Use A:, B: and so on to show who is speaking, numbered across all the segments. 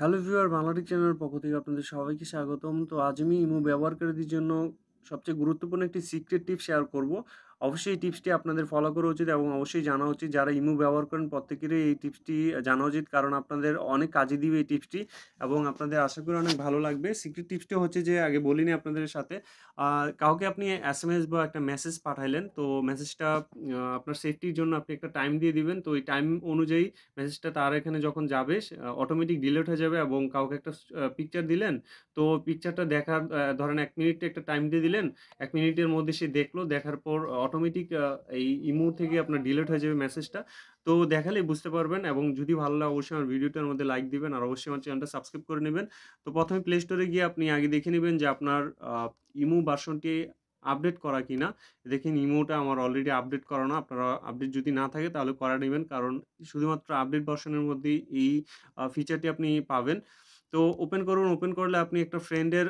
A: hello viewer বাংলাটিক চ্যানেলের পক্ষ থেকে আপনাদের সবাইকে স্বাগতম তো আজ আমি ইমো ব্যবহারকারীদের জন্য সবচেয়ে গুরুত্বপূর্ণ একটি সিক্রেট টিপ শেয়ার করব অবশ্যই টিপসটি আপনাদের ফলো করা উচিত এবং অবশ্যই জানা উচিত যারা ইমো ব্যবহার করেন প্রত্যেকেরই এই টিপসটি জানা উচিত কারণ আপনাদের অনেক কাজে দিবে এই টিপসটি এবং আপনাদের আশা করি অনেক ভালো লাগবে সিক্রেট টিপসটি হচ্ছে যে আগে বলিনি আপনাদের সাথে কাউকে আপনি এস এম এস বা একটা মেসেজ পাঠাইলেন তো মেসেজটা আপনার সেফটির জন্য আপনি একটা টাইম দিয়ে দিবেন তো ওই টাইম অনুযায়ী মেসেজটা তার এখানে যখন যাবে অটোমেটিক ডিলেট হয়ে যাবে এবং কাউকে একটা পিকচার দিলেন তো পিকচারটা দেখার ধরেন এক মিনিট একটা টাইম দিয়ে দিলেন এক মিনিটের মধ্যে সে দেখলো দেখার পর অটোমেটিক এই ইমো থেকে আপনার ডিলেট হয়ে যাবে মেসেজটা তো দেখালে বুঝতে পারবেন এবং যদি ভালো লাগে অবশ্যই আমার ভিডিওটার মধ্যে লাইক দিবেন আর অবশ্যই আমার চ্যানেলটা সাবস্ক্রাইব করে নেবেন তো প্রথমে প্লে স্টোরে গিয়ে আপনি আগে দেখে নেবেন যে আপনার ইমো ভার্সনটি আপডেট করা কিনা না দেখেন ইমোটা আমার অলরেডি আপডেট করা না আপনারা আপডেট যদি না থাকে তাহলে করা নেবেন কারণ শুধুমাত্র আপডেট ভার্সনের মধ্যেই এই ফিচারটি আপনি পাবেন তো ওপেন করুন ওপেন করলে আপনি একটা ফ্রেন্ডের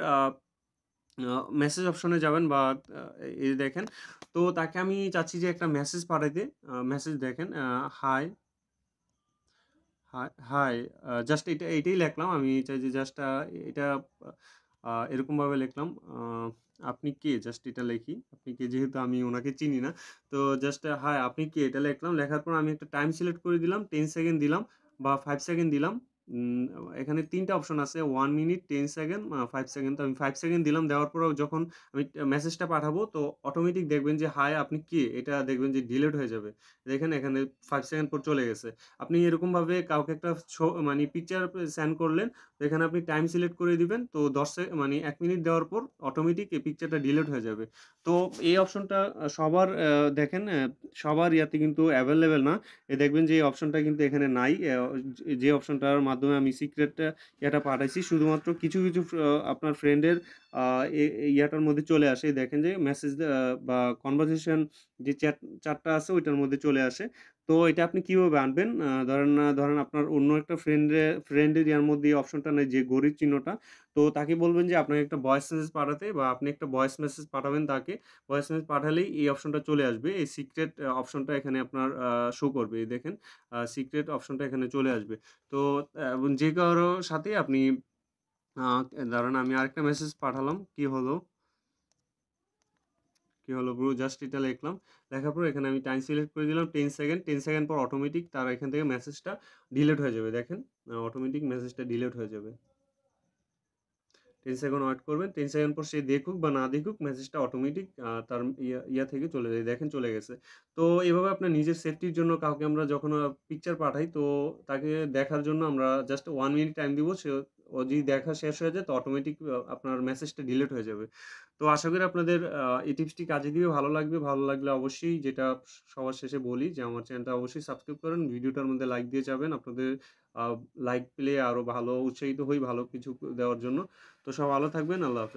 A: মেসেজ অপশনে যাবেন বা এই দেখেন তো তাকে আমি চাচ্ছি যে একটা মেসেজ পাঠাইতে মেসেজ দেখেন হাই হাই জাস্ট এটা এইটাই লিখলাম আমি চাই যে জাস্ট এটা এরকমভাবে লিখলাম আপনি কে জাস্ট এটা লিখি আপনি কে যেহেতু আমি ওনাকে চিনি না তো জাস্ট হাই আপনি কে এটা লিখলাম লেখার পর আমি একটা টাইম সিলেক্ট করে দিলাম টেন সেকেন্ড দিলাম বা ফাইভ সেকেন্ড দিলাম এখানে তিনটা অপশন আছে one minute ten second five second তো আমি ফাইভ সেকেন্ড দিলাম দেওয়ার পরেও যখন আমি মেসেজটা পাঠাবো তো অটোমেটিক দেখবেন যে হাই আপনি কি এটা দেখবেন যে ডিলেট হয়ে যাবে দেখেন এখানে ফাইভ সেকেন্ড পর চলে গেছে আপনি এরকমভাবে কাউকে একটা মানে পিকচার সেন্ড করলেন এখানে আপনি টাইম সিলেক্ট করে দিবেন তো দশ মানে এক মিনিট দেওয়ার পর অটোমেটিক এই পিকচারটা ডিলেট হয়ে যাবে তো এই অপশনটা সবার দেখেন সবার ইয়াতে কিন্তু অ্যাভেলেবেল না দেখবেন যে এই অপশনটা কিন্তু এখানে নাই যে অপশনটার মাধ্যমে আমি সিক্রেটটা ইয়েটা পাঠাইছি শুধুমাত্র কিছু কিছু আপনার ফ্রেন্ডের ইয়াটার মধ্যে চলে আসে দেখেন যে মেসেজ বা কনভারসেশন যে চ্যাট চারটা আছে ওইটার মধ্যে চলে আসে তো এটা আপনি কীভাবে আনবেন ধরেন ধরেন আপনার অন্য একটা ফ্রেন্ডে ফ্রেন্ডের ইয়ার মধ্যে এই অপশনটা নেই যে গরিব চিহ্নটা তো তাকে বলবেন যে আপনাকে একটা ভয়েস মেসেজ পাঠাতে বা আপনি একটা ভয়েস মেসেজ পাঠাবেন তাকে ভয়েস মেসেজ পাঠালেই এই অপশনটা চলে আসবে এই সিক্রেট অপশনটা এখানে আপনার শো করবে এই দেখেন সিক্রেট অপশনটা এখানে চলে আসবে তো যে কারোর সাথে আপনি ধরেন আমি আরেকটা মেসেজ পাঠালাম কি হলো কি হলো ব্রু জাস্ট এটা লিখলাম লেখার পর এখানে আমি টাইম সিলেক্ট করে দিলাম টেন সেকেন্ড টেন সেকেন্ড পর অটোমেটিক তার এখান থেকে মেসেজটা ডিলেট হয়ে যাবে দেখেন অটোমেটিক মেসেজটা ডিলেট হয়ে যাবে টেন সেকেন্ড ওয়েট করবেন টেন সেকেন্ড পর সে দেখুক বা না দেখুক মেসেজটা অটোমেটিক তার ইয়া থেকে চলে যায় দেখেন চলে গেছে তো এভাবে আপনার নিজের সেফটির জন্য কাউকে আমরা যখন পিকচার পাঠাই তো তাকে দেখার জন্য আমরা জাস্ট ওয়ান মিনিট টাইম দিব সে ও যদি দেখা শেষ হয়ে যায় তো অটোমেটিক আপনার মেসেজটা ডিলিট হয়ে যাবে তো আশা করি আপনাদের এই টিপসটি কাজে দিবে ভালো লাগবে ভালো লাগলে অবশ্যই যেটা সবার শেষে বলি যে আমার চ্যানেলটা অবশ্যই সাবস্ক্রাইব করেন ভিডিওটার মধ্যে লাইক দিয়ে যাবেন আপনাদের লাইক পেলে আরও ভালো উৎসাহিত হই ভালো কিছু দেওয়ার জন্য তো সব ভালো থাকবেন আল্লাহ হাফেজ